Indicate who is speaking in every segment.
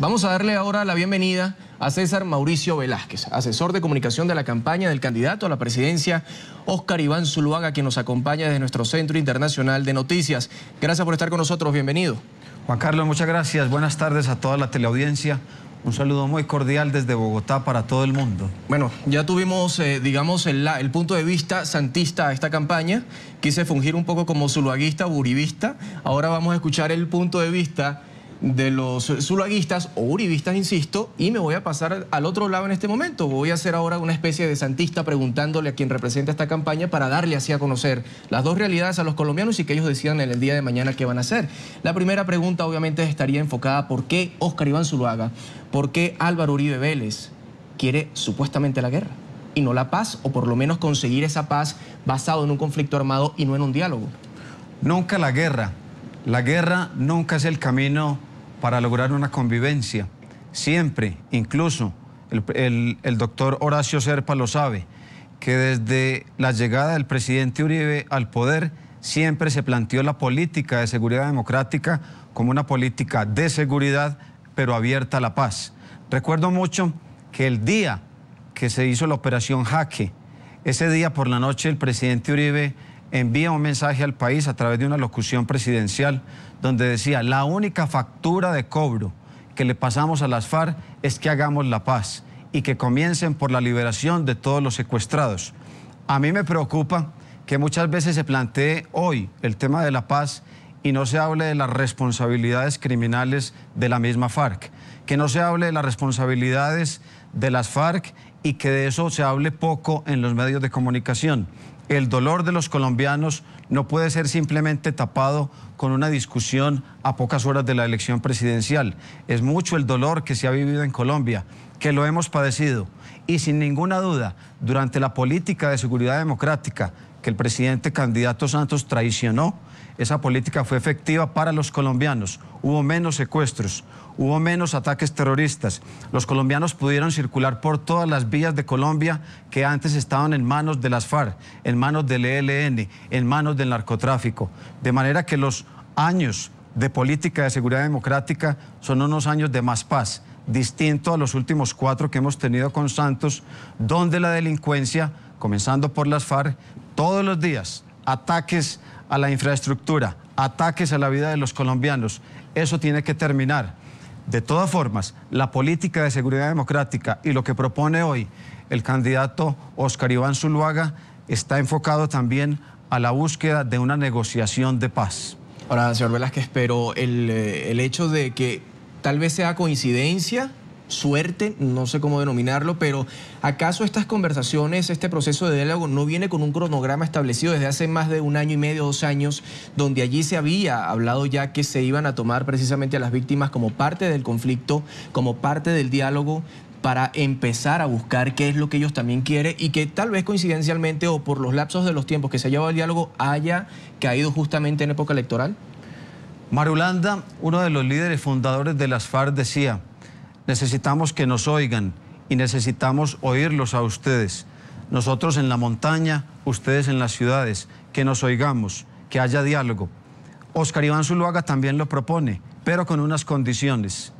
Speaker 1: Vamos a darle ahora la bienvenida a César Mauricio Velázquez, asesor de comunicación de la campaña del candidato a la presidencia, Oscar Iván Zuluaga, quien nos acompaña desde nuestro Centro Internacional de Noticias. Gracias por estar con nosotros, bienvenido. Juan Carlos, muchas gracias. Buenas tardes a toda la teleaudiencia. Un saludo muy cordial desde Bogotá para todo el mundo. Bueno, ya tuvimos, eh, digamos, el, el, punto de vista santista a esta campaña. Quise fungir un poco como zuluaguista, buribista. Ahora vamos a escuchar el punto de vista de los zulaguistas o uribistas, insisto, y me voy a pasar al otro lado en este momento. Voy a hacer ahora una especie de santista preguntándole a quien representa esta campaña para darle así a conocer las dos realidades a los colombianos y que ellos decidan en el día de mañana qué van a hacer. La primera pregunta obviamente estaría enfocada por qué Óscar Iván Zuluaga, por qué Álvaro Uribe Vélez quiere supuestamente la guerra y no la paz, o por lo menos conseguir esa paz basado en un conflicto armado y no en un diálogo. Nunca la guerra. La guerra nunca es el camino para lograr una
Speaker 2: convivencia. Siempre, incluso el, doctor Horacio Serpa lo sabe, que desde la llegada del presidente Uribe al poder siempre se planteó la política de seguridad democrática como una política de seguridad, pero abierta a la paz. Recuerdo mucho que el día que se hizo la operación Jaque, ese día por la noche el presidente Uribe envía un mensaje al país a través de una locución presidencial donde decía, la única factura de cobro que le pasamos a las FARC es que hagamos la paz y que comiencen por la liberación de todos los secuestrados. A mí me preocupa que muchas veces se plantee hoy el tema de la paz y no se hable de las responsabilidades criminales de la misma FARC, que no se hable de las responsabilidades de las FARC y que de eso se hable poco en los medios de comunicación el dolor de los colombianos no puede ser simplemente tapado con una discusión a pocas horas de la elección presidencial. Es mucho el dolor que se ha vivido en Colombia, que lo hemos padecido. Y sin ninguna duda, durante la política de seguridad democrática que el presidente candidato Santos traicionó, esa política fue efectiva para los colombianos. Hubo menos secuestros, hubo menos ataques terroristas. Los colombianos pudieron circular por todas las vías de Colombia que antes estaban en manos de las FARC, en manos del ELN, en manos del narcotráfico. De manera que los años de política de seguridad democrática son unos años de más paz, distinto a los últimos cuatro que hemos tenido con Santos, donde la delincuencia, comenzando por las FARC, todos los días, ataques a la infraestructura, ataques a la vida de los colombianos. Eso tiene que terminar. De todas formas, la política de seguridad democrática y lo que propone hoy el candidato Oscar Iván Zuluaga está enfocado también a la búsqueda de una negociación
Speaker 1: de paz. Ahora, señor Velázquez, pero el, eh, el hecho de que tal vez sea coincidencia suerte, no sé cómo denominarlo, pero ¿acaso estas conversaciones, este proceso de diálogo no viene con un cronograma establecido desde hace más de un año y medio, dos años, donde allí se había hablado ya que se iban a tomar precisamente a las víctimas como parte del conflicto, como parte del diálogo? para empezar a buscar qué es lo que ellos también quieren y que tal vez coincidencialmente o por los lapsos de los tiempos que se ha llevado el diálogo haya caído justamente en época electoral? Marulanda,
Speaker 2: uno de los líderes fundadores de las FARC, decía, Necesitamos que nos oigan y necesitamos oírlos a ustedes. Nosotros en la montaña, ustedes en las ciudades, que nos oigamos, que haya diálogo. Oscar Iván Zuluaga también lo propone, pero con unas condiciones.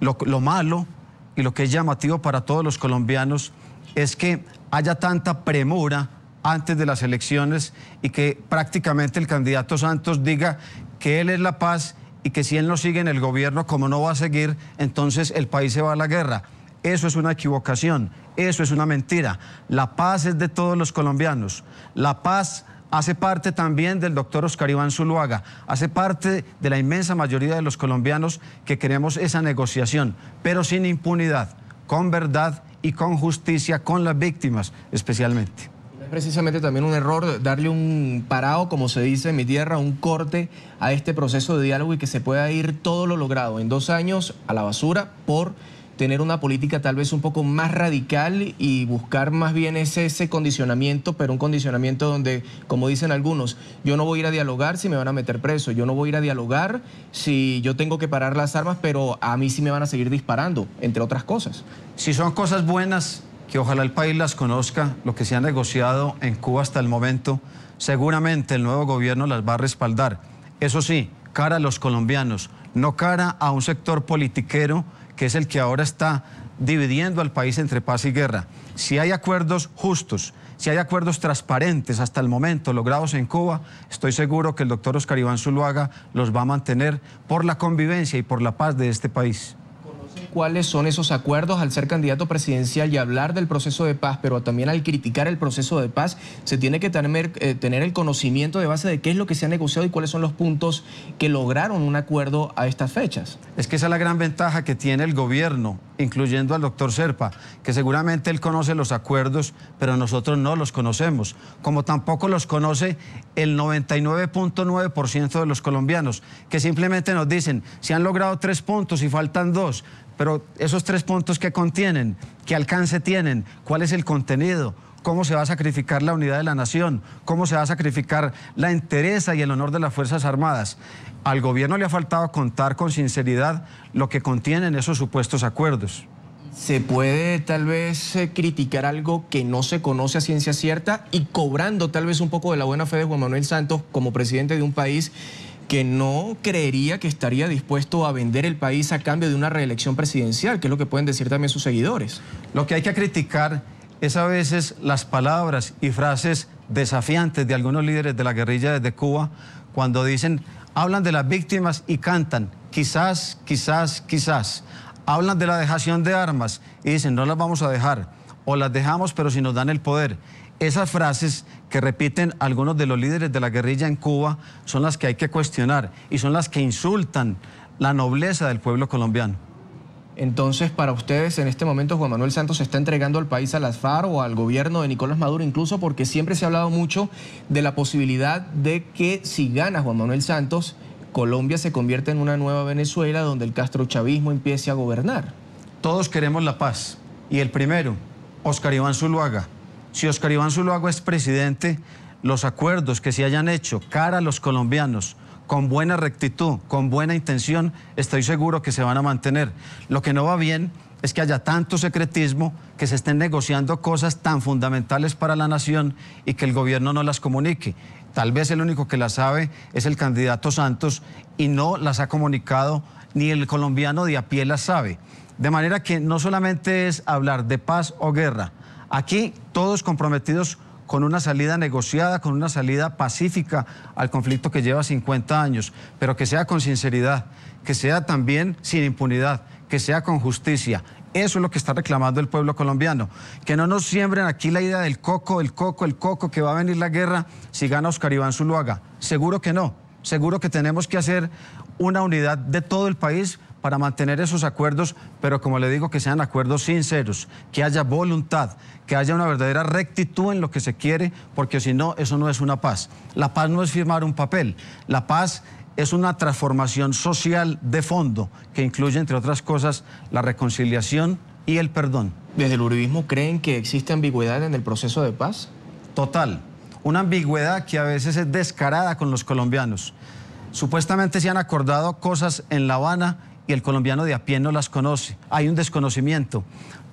Speaker 2: Lo, lo malo y lo que es llamativo para todos los colombianos es que haya tanta premura antes de las elecciones y que prácticamente el candidato Santos diga que él es la paz y que si él no sigue en el gobierno, como no va a seguir, entonces el país se va a la guerra. Eso es una equivocación, eso es una mentira. La paz es de todos los colombianos. La paz hace parte también del doctor Oscar Iván Zuluaga, hace parte de la inmensa mayoría de los colombianos que queremos esa negociación, pero sin impunidad, con verdad y con justicia, con las víctimas especialmente
Speaker 1: precisamente también un error darle un parado, como se dice en mi tierra, un corte a este proceso de diálogo y que se pueda ir todo lo logrado en dos años a la basura por tener una política tal vez un poco más radical y buscar más bien ese, ese, condicionamiento, pero un condicionamiento donde, como dicen algunos, yo no voy a ir a dialogar si me van a meter preso, yo no voy a ir a dialogar si yo tengo que parar las armas, pero a mí sí me van a seguir disparando, entre otras cosas. Si son cosas buenas, que ojalá el país las conozca,
Speaker 2: lo que se ha negociado en Cuba hasta el momento, seguramente el nuevo gobierno las va a respaldar. Eso sí, cara a los colombianos, no cara a un sector politiquero que es el que ahora está dividiendo al país entre paz y guerra. Si hay acuerdos justos, si hay acuerdos transparentes hasta el momento logrados en Cuba, estoy seguro que el doctor Oscar Iván Zuluaga los va a mantener por la convivencia y por la paz de este país
Speaker 1: cuáles son esos acuerdos al ser candidato presidencial y hablar del proceso de paz, pero también al criticar el proceso de paz, se tiene que eh, tener, el conocimiento de base de qué es lo que se ha negociado y cuáles son los puntos que lograron un acuerdo a estas fechas. Es que esa es la gran ventaja que
Speaker 2: tiene el gobierno, incluyendo al doctor Serpa, que seguramente él conoce los acuerdos, pero nosotros no los conocemos, como tampoco los conoce el 99.9% de los colombianos, que simplemente nos dicen, si han logrado tres puntos y faltan dos, pero esos tres puntos que contienen, qué alcance tienen, cuál es el contenido, cómo se va a sacrificar la unidad de la nación, cómo se va a sacrificar la entereza y el honor de las Fuerzas Armadas. Al gobierno le ha faltado contar con sinceridad lo que contienen
Speaker 1: esos supuestos acuerdos. Se puede tal vez eh, criticar algo que no se conoce a ciencia cierta y cobrando tal vez un poco de la buena fe de Juan Manuel Santos como presidente de un país que no creería que estaría dispuesto a vender el país a cambio de una reelección presidencial, que es lo que pueden decir también sus seguidores. Lo que hay que criticar es a veces
Speaker 2: las palabras y frases desafiantes de algunos líderes de la guerrilla desde Cuba cuando dicen, hablan de las víctimas y cantan, quizás, quizás, quizás. Hablan de la dejación de armas y dicen, no las vamos a dejar, o las dejamos pero si nos dan el poder. Esas frases que repiten algunos de los líderes de la guerrilla en Cuba son las que hay que cuestionar y son las que insultan la nobleza del pueblo colombiano.
Speaker 1: Entonces, para ustedes en este momento Juan Manuel Santos se está entregando al país a las FARC o al gobierno de Nicolás Maduro, incluso porque siempre se ha hablado mucho de la posibilidad de que si gana Juan Manuel Santos, Colombia se convierta en una nueva Venezuela donde el Castro chavismo empiece a gobernar.
Speaker 2: Todos queremos la paz
Speaker 1: y el primero, Óscar Iván Zuluaga,
Speaker 2: si Oscar Iván Zuluaga es presidente, los acuerdos que se hayan hecho cara a los colombianos, con buena rectitud, con buena intención, estoy seguro que se van a mantener. Lo que no va bien es que haya tanto secretismo, que se estén negociando cosas tan fundamentales para la nación y que el gobierno no las comunique. Tal vez el único que las sabe es el candidato Santos y no las ha comunicado ni el colombiano de a pie las sabe. De manera que no solamente es hablar de paz o guerra, Aquí todos comprometidos con una salida negociada, con una salida pacífica al conflicto que lleva 50 años, pero que sea con sinceridad, que sea también sin impunidad, que sea con justicia. Eso es lo que está reclamando el pueblo colombiano. Que no nos siembren aquí la idea del coco, el coco, el coco, que va a venir la guerra si gana Oscar Iván Zuluaga. Seguro que no. Seguro que tenemos que hacer una unidad de todo el país para mantener esos acuerdos, pero como le digo, que sean acuerdos sinceros, que haya voluntad, que haya una verdadera rectitud en lo que se quiere, porque si no, eso no es una paz. La paz no es firmar un papel, la paz es una transformación social de fondo que incluye, entre otras cosas, la reconciliación y el perdón. ¿Desde el uribismo creen que existe ambigüedad en el proceso de paz? Total, una ambigüedad que a veces es descarada con los colombianos. Supuestamente se han acordado cosas en La Habana y el colombiano de a pie no las conoce. Hay un desconocimiento.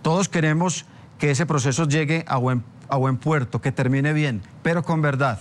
Speaker 2: Todos queremos que ese proceso llegue a buen, a buen puerto, que termine bien, pero con verdad,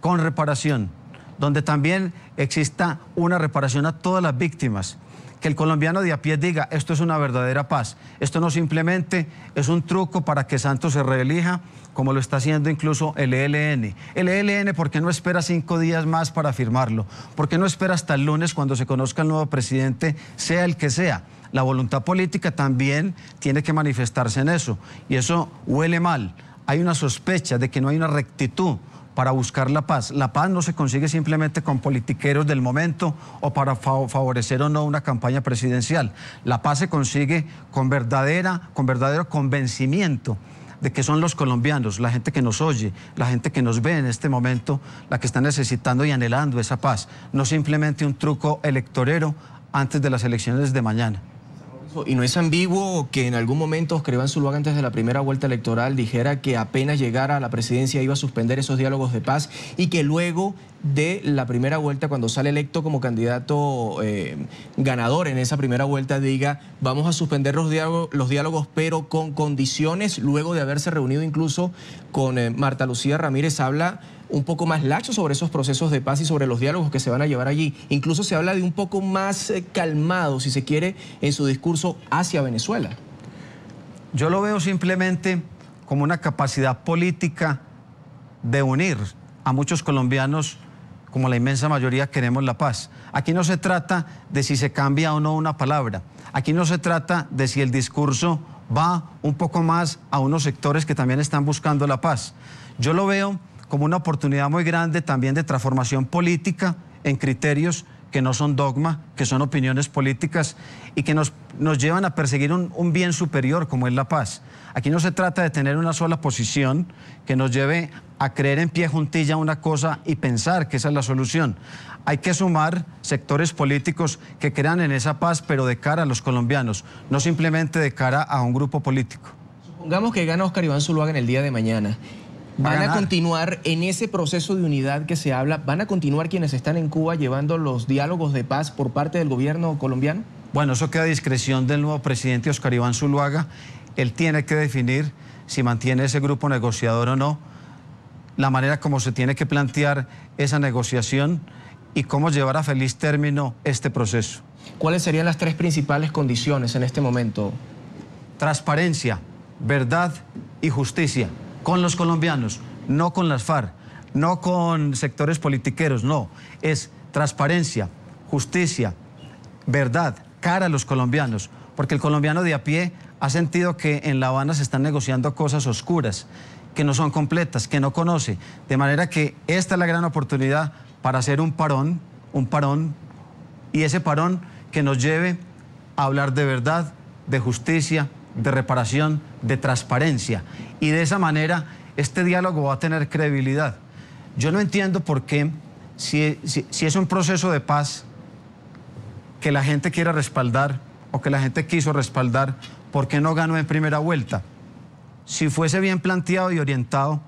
Speaker 2: con reparación, donde también exista una reparación a todas las víctimas que el colombiano de a pie diga, esto es una verdadera paz, esto no simplemente es un truco para que Santos se reelija, como lo está haciendo incluso el ELN. El ELN, ¿por qué no espera cinco días más para firmarlo? ¿Por qué no espera hasta el lunes cuando se conozca el nuevo presidente, sea el que sea? La voluntad política también tiene que manifestarse en eso, y eso huele mal. Hay una sospecha de que no hay una rectitud para buscar la paz. La paz no se consigue simplemente con politiqueros del momento o para favorecer o no una campaña presidencial. La paz se consigue con verdadera, con verdadero convencimiento de que son los colombianos, la gente que nos oye, la gente que nos ve en este momento, la que está necesitando y anhelando esa paz,
Speaker 1: no simplemente un truco electorero antes de las elecciones de mañana. ¿y no es ambiguo que en algún momento su Zuluaga antes de la primera vuelta electoral dijera que apenas llegara a la presidencia iba a suspender esos diálogos de paz y que luego de la primera vuelta, cuando sale electo como candidato eh, ganador en esa primera vuelta, diga, vamos a suspender los diálogos, pero con condiciones, luego de haberse reunido incluso con eh, Marta Lucía Ramírez, habla un poco más laxo sobre esos procesos de paz y sobre los diálogos que se van a llevar allí. Incluso se habla de un poco más eh, calmado, si se quiere, en su discurso hacia Venezuela. Yo lo veo simplemente como una capacidad
Speaker 2: política de unir a muchos colombianos como la inmensa mayoría queremos la paz. Aquí no se trata de si se cambia o no una palabra. Aquí no se trata de si el discurso va un poco más a unos sectores que también están buscando la paz. Yo lo veo como una oportunidad muy grande también de transformación política en criterios que no son dogma, que son opiniones políticas y que nos, nos llevan a perseguir un, un, bien superior como es la paz. Aquí no se trata de tener una sola posición que nos lleve a creer en pie juntilla una cosa y pensar que esa es la solución. Hay que sumar sectores políticos que crean en esa paz, pero de cara a los colombianos,
Speaker 1: no simplemente de cara a un grupo político. Supongamos que gana Oscar Iván Zuluaga en el día de mañana van a, a continuar en ese proceso de unidad que se habla, van a continuar quienes están en Cuba llevando los diálogos de paz por parte del gobierno colombiano? Bueno, eso queda a discreción del nuevo
Speaker 2: presidente Oscar Iván Zuluaga. Él tiene que definir si mantiene ese grupo negociador o no, la manera como se tiene que plantear esa negociación y cómo llevar a feliz término este proceso. ¿Cuáles serían las tres principales condiciones en este momento? Transparencia, verdad y justicia con los colombianos, no con las FARC, no con sectores politiqueros, no. Es transparencia, justicia, verdad, cara a los colombianos, porque el colombiano de a pie ha sentido que en La Habana se están negociando cosas oscuras, que no son completas, que no conoce. De manera que esta es la gran oportunidad para hacer un parón, un parón, y ese parón que nos lleve a hablar de verdad, de justicia, de reparación, de transparencia. Y de esa manera este diálogo va a tener credibilidad. Yo no entiendo por qué, si, es un proceso de paz que la gente quiera respaldar o que la gente quiso respaldar, ¿por qué no ganó en primera vuelta? Si fuese bien planteado y orientado,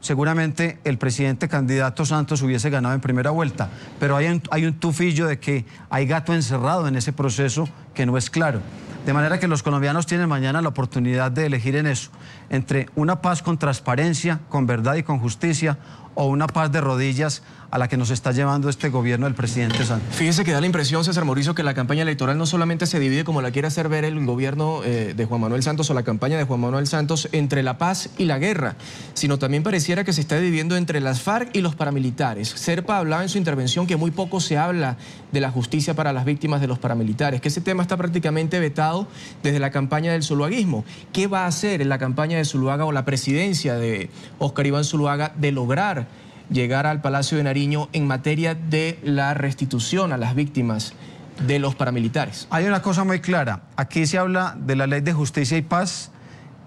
Speaker 2: seguramente el presidente candidato Santos hubiese ganado en primera vuelta, pero hay un tufillo de que hay gato encerrado en ese proceso que no es claro. De manera que los colombianos tienen mañana la oportunidad de elegir en eso, entre una paz con transparencia, con verdad y con justicia, o una paz de rodillas a la que nos está llevando este gobierno
Speaker 1: del presidente Santos. Fíjese que da la impresión, César Mauricio, que la campaña electoral no solamente se divide, como la quiere hacer ver el gobierno eh, de Juan Manuel Santos o la campaña de Juan Manuel Santos, entre la paz y la guerra, sino también pareciera que se está dividiendo entre las FARC y los paramilitares. Serpa hablaba en su intervención que muy poco se habla de la justicia para las víctimas de los paramilitares, que ese tema está prácticamente vetado desde la campaña del zuluaguismo. ¿Qué va a hacer en la campaña de Zuluaga o la presidencia de Oscar Iván Zuluaga de lograr llegar al Palacio de Nariño en materia de la restitución a las víctimas de los paramilitares. Hay una cosa muy clara. Aquí se
Speaker 2: habla de la ley de justicia y paz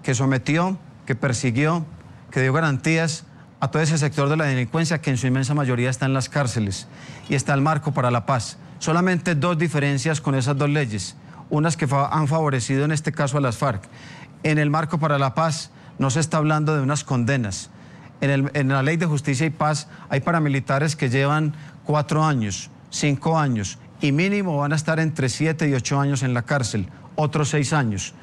Speaker 2: que sometió, que persiguió, que dio garantías a todo ese sector de la delincuencia que en su inmensa mayoría está en las cárceles y está el marco para la paz. Solamente dos diferencias con esas dos leyes, unas que han favorecido en este caso a las FARC. En el marco para la paz no se está hablando de unas condenas, en, la ley de justicia y paz hay paramilitares que llevan cuatro años, cinco años y mínimo van a estar entre siete y ocho años en la cárcel, otros seis años.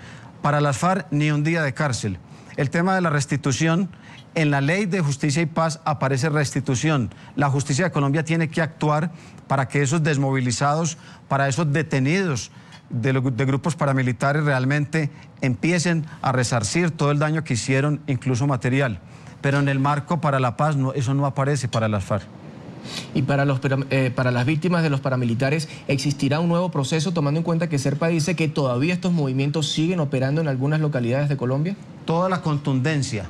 Speaker 2: Para las FARC ni un día de cárcel. El tema de la restitución, en la ley de justicia y paz aparece restitución. La justicia de Colombia tiene que actuar para que esos desmovilizados, para esos detenidos de, grupos paramilitares realmente empiecen a resarcir todo el daño que hicieron, incluso material
Speaker 1: pero en el marco para la paz eso no aparece para las FARC. Y para, los, eh, para las víctimas de los paramilitares, ¿existirá un nuevo proceso tomando en cuenta que Serpa dice que todavía estos movimientos siguen operando en algunas localidades de Colombia? Toda la contundencia,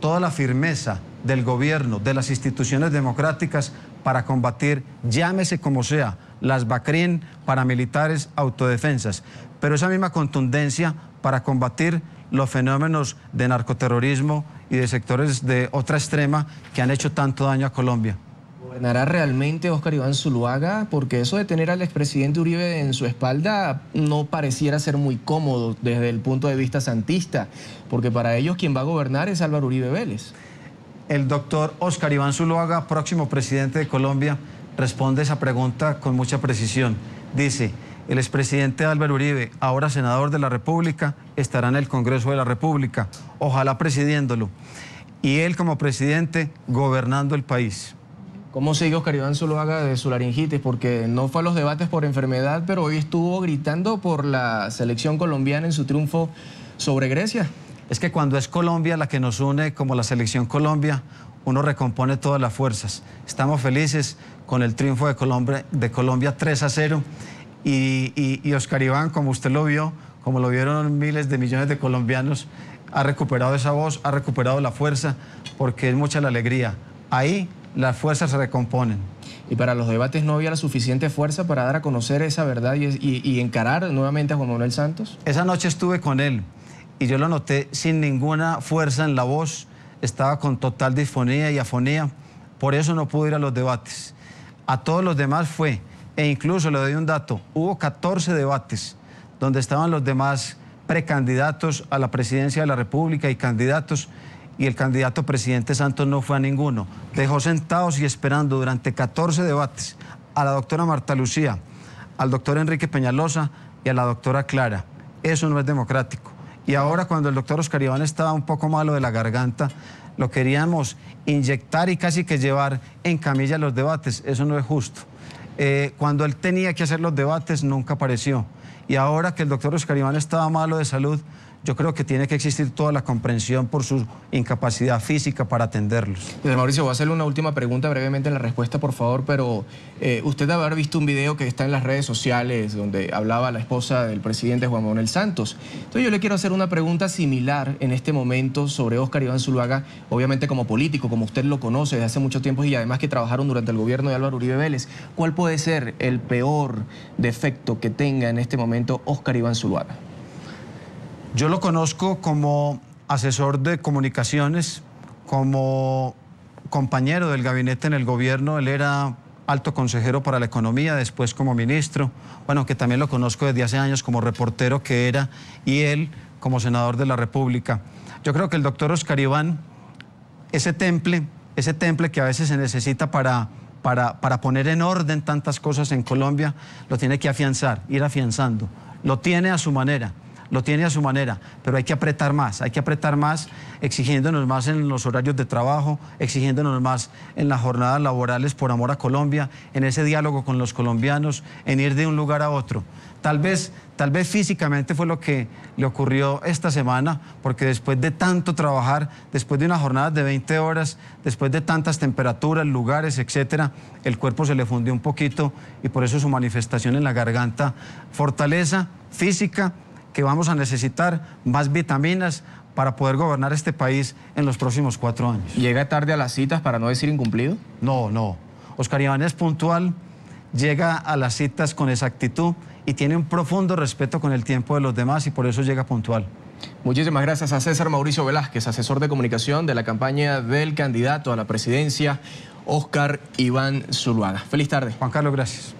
Speaker 1: toda la
Speaker 2: firmeza del gobierno, de las instituciones democráticas para combatir, llámese como sea, las BACRIN, paramilitares, autodefensas, pero esa misma contundencia para combatir los fenómenos de narcoterrorismo y de sectores de otra extrema que han hecho tanto daño a Colombia.
Speaker 1: ¿Gobernará realmente Óscar Iván Zuluaga? Porque eso de tener al expresidente Uribe en su espalda no pareciera ser muy cómodo desde el punto de vista santista, porque para ellos quien va a gobernar es Álvaro Uribe Vélez.
Speaker 2: El doctor Óscar Iván Zuluaga, próximo presidente de Colombia, responde esa pregunta con mucha precisión. Dice, el expresidente Álvaro Uribe, ahora senador de la República, estará en el Congreso de la República, ojalá presidiéndolo. Y él
Speaker 1: como presidente gobernando el país. ¿Cómo sigue Oscar Iván Zuluaga de su laringitis? Porque no fue a los debates por enfermedad, pero hoy estuvo gritando por la selección colombiana en su triunfo sobre Grecia.
Speaker 2: Es que cuando es Colombia la que nos une como la selección Colombia, uno recompone todas las fuerzas. Estamos felices con el triunfo de Colombia, de Colombia 3 a 0 y, Oscar Iván, como usted lo vio, como lo vieron miles de millones de colombianos, ha recuperado esa voz, ha recuperado la fuerza,
Speaker 1: porque es mucha la alegría. Ahí las fuerzas se recomponen. Y para los debates no había la suficiente fuerza para dar a conocer esa verdad y, encarar nuevamente a Juan Manuel Santos. Esa noche estuve con él y yo lo noté sin ninguna fuerza en la voz, estaba con
Speaker 2: total disfonía y afonía, por eso no pude ir a los debates. A todos los demás fue e incluso le doy un dato, hubo 14 debates donde estaban los demás precandidatos a la presidencia de la República y candidatos, y el candidato presidente Santos no fue a ninguno. Dejó sentados y esperando durante 14 debates a la doctora Marta Lucía, al doctor Enrique Peñalosa y a la doctora Clara. Eso no es democrático. Y ahora cuando el doctor Oscar Iván estaba un poco malo de la garganta, lo queríamos inyectar y casi que llevar en camilla los debates. Eso no es justo. Eh, cuando él tenía que hacer los debates nunca apareció. Y ahora que el doctor Oscar Iván estaba malo de salud, yo creo que tiene que existir toda la comprensión por su incapacidad física para
Speaker 1: atenderlos. Mauricio, voy a hacerle una última pregunta brevemente en la respuesta, por favor, pero eh, usted debe haber visto un video que está en las redes sociales donde hablaba la esposa del presidente Juan Manuel Santos. Entonces yo le quiero hacer una pregunta similar en este momento sobre Óscar Iván Zuluaga, obviamente como político, como usted lo conoce desde hace mucho tiempo y además que trabajaron durante el gobierno de Álvaro Uribe Vélez. ¿Cuál puede ser el peor defecto que tenga en este momento Óscar Iván Zuluaga?
Speaker 2: Yo lo conozco como asesor de comunicaciones, como compañero del gabinete en el gobierno. Él era alto consejero para la economía, después como ministro. Bueno, que también lo conozco desde hace años como reportero que era y él como senador de la República. Yo creo que el doctor Oscar Iván, ese temple, ese temple que a veces se necesita para para, poner en orden tantas cosas en Colombia, lo tiene que afianzar, ir afianzando. Lo tiene a su manera lo tiene a su manera, pero hay que apretar más, hay que apretar más exigiéndonos más en los horarios de trabajo, exigiéndonos más en las jornadas laborales por amor a Colombia, en ese diálogo con los colombianos, en ir de un lugar a otro. Tal vez, tal vez físicamente fue lo que le ocurrió esta semana, porque después de tanto trabajar, después de una jornada de 20 horas, después de tantas temperaturas, lugares, etcétera, el cuerpo se le fundió un poquito y por eso su manifestación en la garganta, fortaleza física, que vamos a necesitar más vitaminas para poder gobernar este país en los próximos cuatro años. ¿Llega tarde a las citas para no decir incumplido? No, no. Oscar Iván es puntual, llega a las citas con exactitud y tiene un profundo respeto con el tiempo de los demás y por eso
Speaker 1: llega puntual. Muchísimas gracias a César Mauricio Velázquez, asesor de comunicación de la campaña del candidato a la presidencia, Oscar Iván Zuluaga. Feliz tarde. Juan Carlos, gracias.